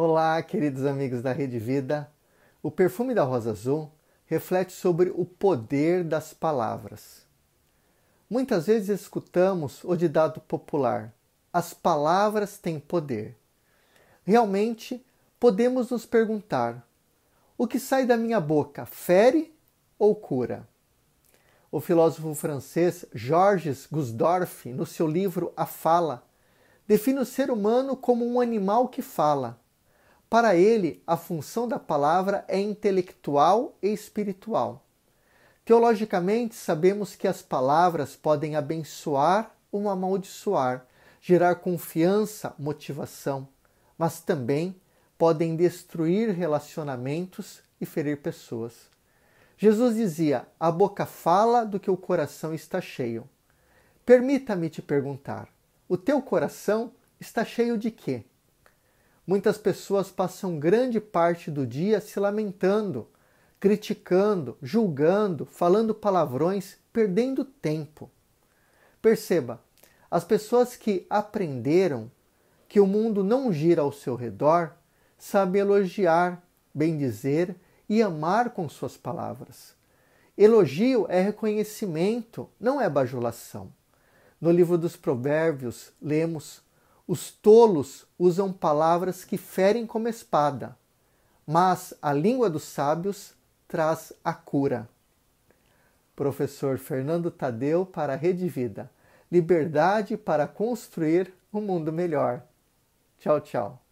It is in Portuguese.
Olá, queridos amigos da Rede Vida. O perfume da rosa azul reflete sobre o poder das palavras. Muitas vezes escutamos o ditado popular: as palavras têm poder. Realmente, podemos nos perguntar: o que sai da minha boca fere ou cura? O filósofo francês Georges Gusdorf, no seu livro A Fala, define o ser humano como um animal que fala para ele, a função da palavra é intelectual e espiritual. Teologicamente, sabemos que as palavras podem abençoar ou amaldiçoar, gerar confiança, motivação, mas também podem destruir relacionamentos e ferir pessoas. Jesus dizia: A boca fala do que o coração está cheio. Permita-me te perguntar: o teu coração está cheio de quê? Muitas pessoas passam grande parte do dia se lamentando, criticando, julgando, falando palavrões, perdendo tempo. Perceba, as pessoas que aprenderam que o mundo não gira ao seu redor sabem elogiar, bem dizer e amar com suas palavras. Elogio é reconhecimento, não é bajulação. No livro dos Provérbios, lemos os tolos usam palavras que ferem como espada, mas a língua dos sábios traz a cura. Professor Fernando Tadeu para a Rede Vida. Liberdade para construir um mundo melhor. Tchau, tchau.